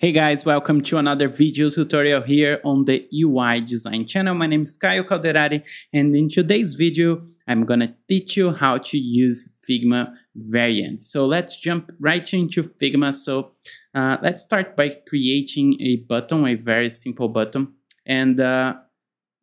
Hey guys, welcome to another video tutorial here on the UI Design channel. My name is Caio Calderari and in today's video, I'm gonna teach you how to use Figma variants. So let's jump right into Figma. So uh, let's start by creating a button, a very simple button. And uh,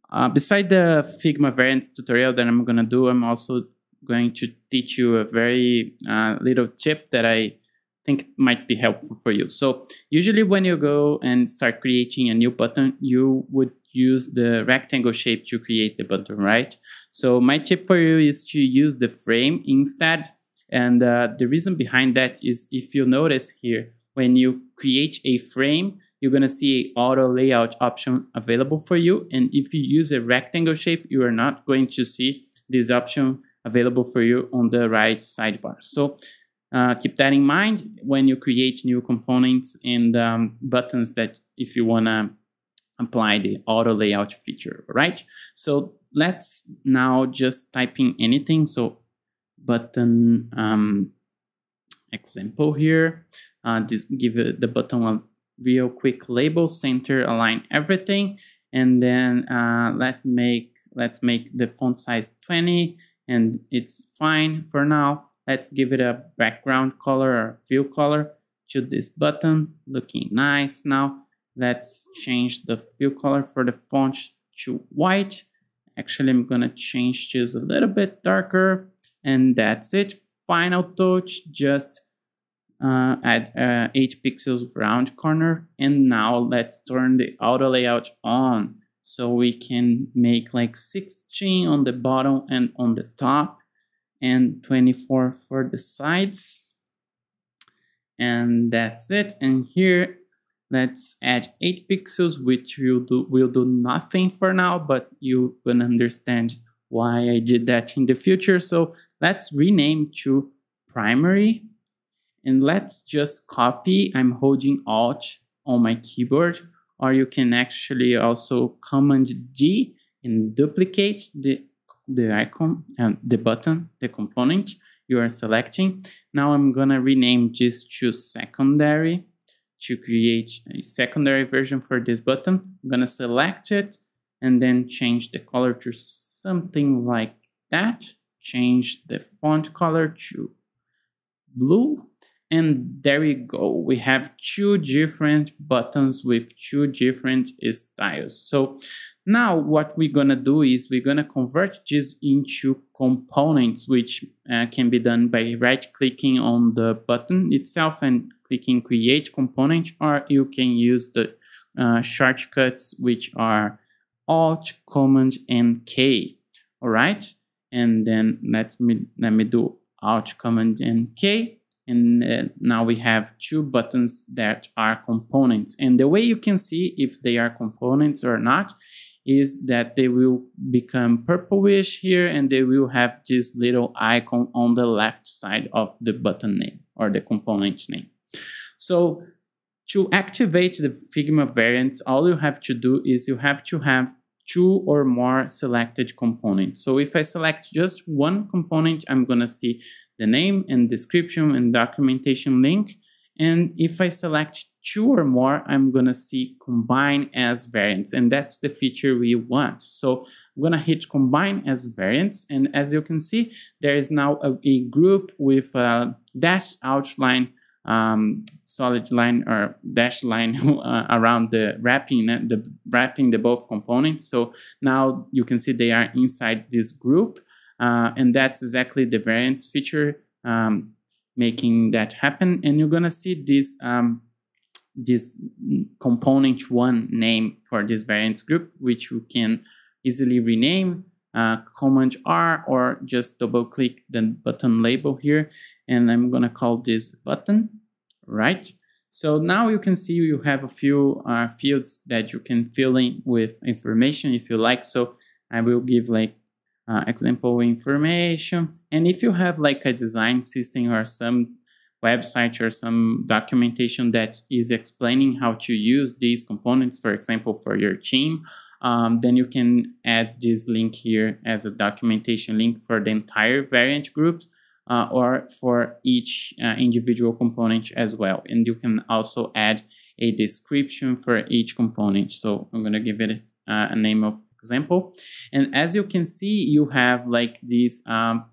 uh, beside the Figma variants tutorial that I'm gonna do, I'm also going to teach you a very uh, little tip that I think it might be helpful for you. So usually when you go and start creating a new button, you would use the rectangle shape to create the button, right? So my tip for you is to use the frame instead. And uh, the reason behind that is if you notice here, when you create a frame, you're going to see a auto layout option available for you. And if you use a rectangle shape, you are not going to see this option available for you on the right sidebar. So uh, keep that in mind when you create new components and um, buttons that if you want to apply the auto layout feature, right? So let's now just type in anything. So button um, example here, uh, just give the button a real quick label, center, align everything. And then uh, let make, let's make the font size 20 and it's fine for now. Let's give it a background color or fill color to this button. Looking nice now. Let's change the fill color for the font to white. Actually, I'm gonna change this a little bit darker. And that's it. Final touch, just uh, add uh, 8 pixels round corner. And now let's turn the auto layout on. So we can make like 16 on the bottom and on the top and 24 for the sides. And that's it. And here, let's add 8 pixels, which will do, will do nothing for now, but you will understand why I did that in the future. So let's rename to primary and let's just copy. I'm holding Alt on my keyboard, or you can actually also Command D and duplicate the the icon and the button, the component you are selecting. Now I'm gonna rename this to secondary to create a secondary version for this button. I'm gonna select it and then change the color to something like that. Change the font color to blue. And there we go. We have two different buttons with two different styles. So now what we're gonna do is we're gonna convert this into components which uh, can be done by right clicking on the button itself and clicking create component or you can use the uh, shortcuts which are alt command and k all right and then let me let me do alt command and k and uh, now we have two buttons that are components and the way you can see if they are components or not is that they will become purplish here and they will have this little icon on the left side of the button name or the component name. So to activate the Figma variants, all you have to do is you have to have two or more selected components. So if I select just one component, I'm going to see the name and description and documentation link. And if I select two or more, I'm gonna see combine as variants and that's the feature we want. So I'm gonna hit combine as variants and as you can see, there is now a, a group with a outline um, solid line or dash line uh, around the wrapping uh, the wrapping the both components. So now you can see they are inside this group, uh, and that's exactly the variance feature um, making that happen. And you're gonna see this um, this component one name for this variance group, which you can easily rename. Uh, command R or just double click the button label here and I'm gonna call this button right so now you can see you have a few uh, fields that you can fill in with information if you like so I will give like uh, example information. And if you have like a design system or some website or some documentation that is explaining how to use these components, for example, for your team, um, then you can add this link here as a documentation link for the entire variant group uh, or for each uh, individual component as well. And you can also add a description for each component. So I'm going to give it uh, a name of example. And as you can see, you have like this um,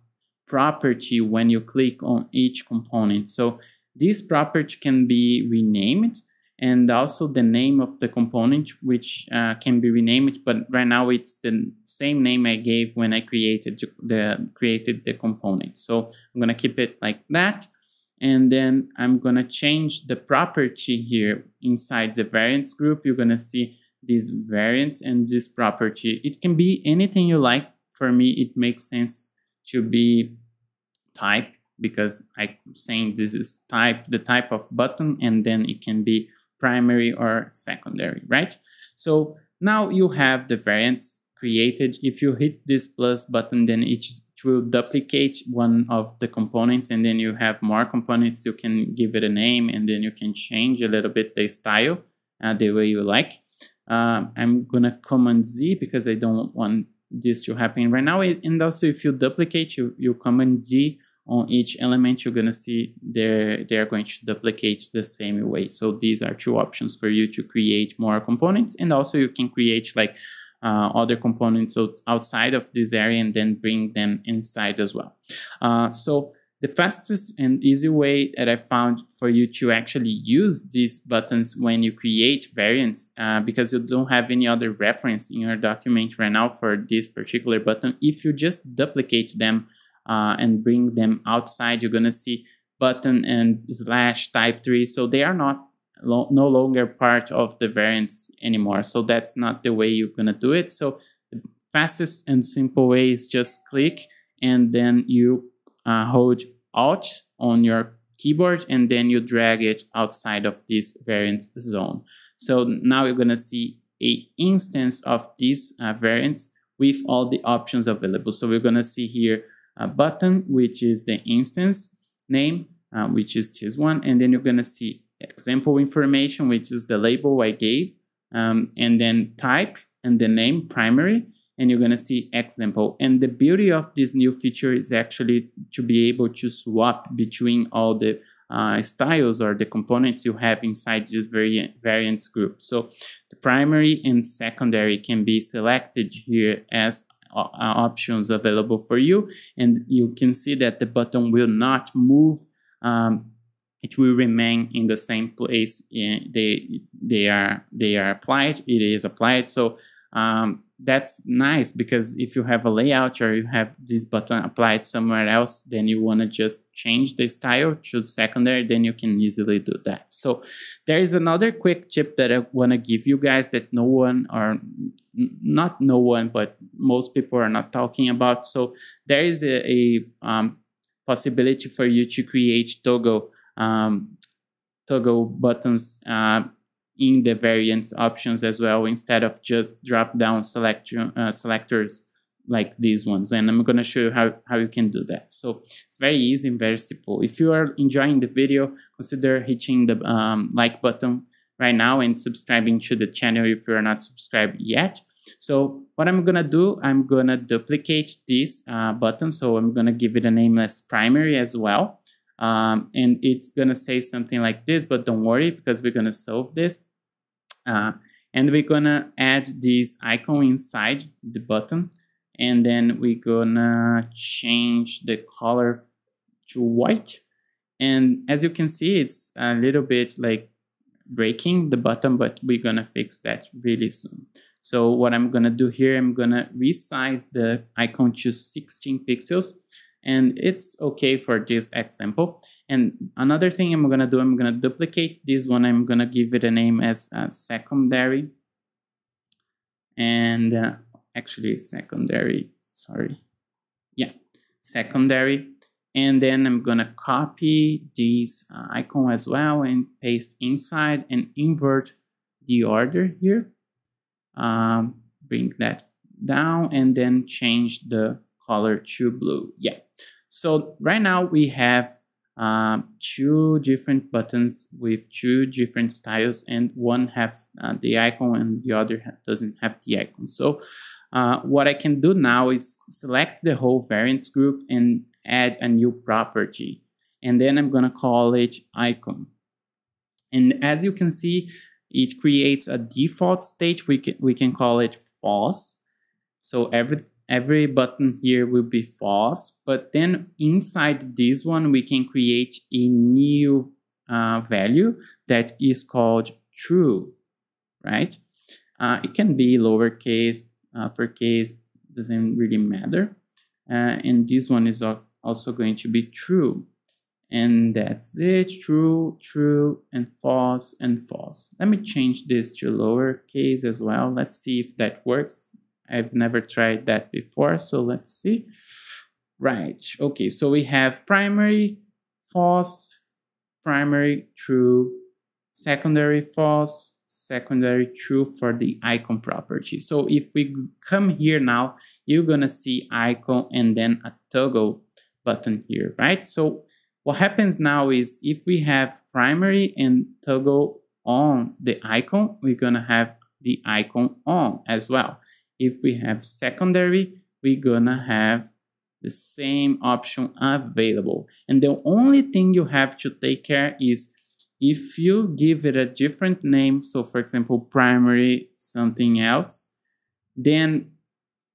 property when you click on each component. So this property can be renamed and also the name of the component, which uh, can be renamed, but right now it's the same name I gave when I created the, created the component. So I'm gonna keep it like that. And then I'm gonna change the property here inside the variance group. You're gonna see this variance and this property. It can be anything you like. For me, it makes sense to be type because I'm saying this is type, the type of button, and then it can be primary or secondary, right? So now you have the variance created. If you hit this plus button, then it will duplicate one of the components and then you have more components. You can give it a name and then you can change a little bit the style uh, the way you like um, I'm gonna command Z because I don't want this to happen right now. And also if you duplicate, you, you command G on each element, you're gonna see they're, they're going to duplicate the same way. So these are two options for you to create more components. And also you can create like uh, other components outside of this area and then bring them inside as well. Uh, so the fastest and easy way that I found for you to actually use these buttons when you create variants, uh, because you don't have any other reference in your document right now for this particular button, if you just duplicate them uh, and bring them outside, you're gonna see button and slash type 3, so they are not lo no longer part of the variants anymore. So that's not the way you're gonna do it. So the fastest and simple way is just click and then you uh, hold Alt on your keyboard and then you drag it outside of this variance zone. So now you're going to see a instance of this uh, variance with all the options available. So we're going to see here a button, which is the instance name, uh, which is this one. And then you're going to see example information, which is the label I gave, um, and then type and the name primary and you're going to see example. And the beauty of this new feature is actually to be able to swap between all the uh, styles or the components you have inside this variant, variants group. So the primary and secondary can be selected here as uh, uh, options available for you. And you can see that the button will not move. Um, it will remain in the same place eh, they, they, are, they are applied. It is applied. So um, that's nice because if you have a layout or you have this button applied somewhere else, then you want to just change the style, to secondary, then you can easily do that. So there is another quick tip that I want to give you guys that no one or not no one, but most people are not talking about. So there is a, a um, possibility for you to create toggle um, toggle buttons uh, in the variance options as well instead of just drop down select, uh, selectors like these ones. And I'm going to show you how, how you can do that. So it's very easy and very simple. If you are enjoying the video, consider hitting the um, like button right now and subscribing to the channel if you're not subscribed yet. So what I'm going to do, I'm going to duplicate this uh, button. So I'm going to give it a name as primary as well. Um, and it's going to say something like this, but don't worry because we're going to solve this. Uh, and we're gonna add this icon inside the button and then we're gonna change the color to white and as you can see it's a little bit like breaking the button but we're gonna fix that really soon so what I'm gonna do here I'm gonna resize the icon to 16 pixels and it's okay for this example and another thing I'm gonna do, I'm gonna duplicate this one. I'm gonna give it a name as uh, secondary. And uh, actually secondary, sorry. Yeah, secondary. And then I'm gonna copy this uh, icon as well and paste inside and invert the order here. Um, bring that down and then change the color to blue. Yeah. So right now we have um, two different buttons with two different styles and one has uh, the icon and the other doesn't have the icon. So uh, what I can do now is select the whole variants group and add a new property. And then I'm gonna call it icon. And as you can see, it creates a default state. We can, we can call it false. So every, every button here will be false, but then inside this one, we can create a new uh, value that is called true, right? Uh, it can be lowercase, uh, uppercase, doesn't really matter. Uh, and this one is also going to be true. And that's it, true, true, and false, and false. Let me change this to lowercase as well. Let's see if that works. I've never tried that before, so let's see. Right, okay, so we have primary, false, primary, true, secondary, false, secondary, true for the icon property. So if we come here now, you're gonna see icon and then a toggle button here, right? So what happens now is if we have primary and toggle on the icon, we're gonna have the icon on as well. If we have secondary, we're gonna have the same option available. And the only thing you have to take care is if you give it a different name, so for example, primary something else, then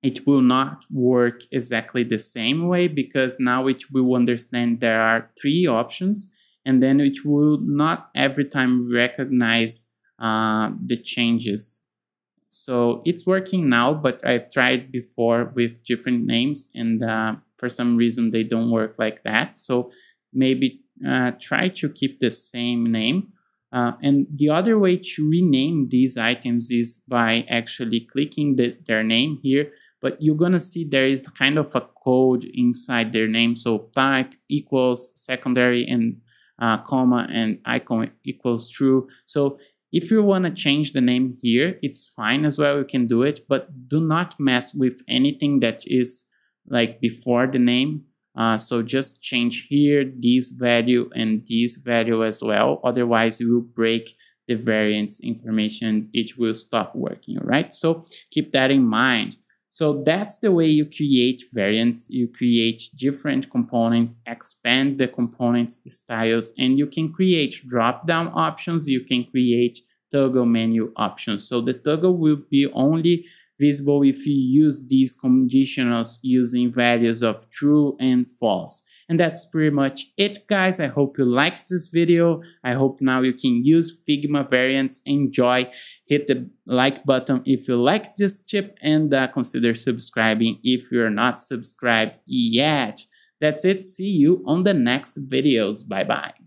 it will not work exactly the same way because now it will understand there are three options and then it will not every time recognize uh, the changes so it's working now, but I've tried before with different names, and uh, for some reason they don't work like that. So maybe uh, try to keep the same name. Uh, and the other way to rename these items is by actually clicking the, their name here, but you're gonna see there is kind of a code inside their name. So type equals secondary and uh, comma and icon equals true. So if you want to change the name here, it's fine as well, you can do it, but do not mess with anything that is like before the name. Uh, so just change here this value and this value as well, otherwise you will break the variance information, it will stop working, right? So keep that in mind. So that's the way you create variants. You create different components, expand the components styles, and you can create drop-down options. You can create toggle menu options, So the toggle will be only visible if you use these conditionals using values of true and false. And that's pretty much it, guys. I hope you liked this video. I hope now you can use Figma variants, enjoy, hit the like button if you like this tip, and uh, consider subscribing if you're not subscribed yet. That's it. See you on the next videos. Bye-bye.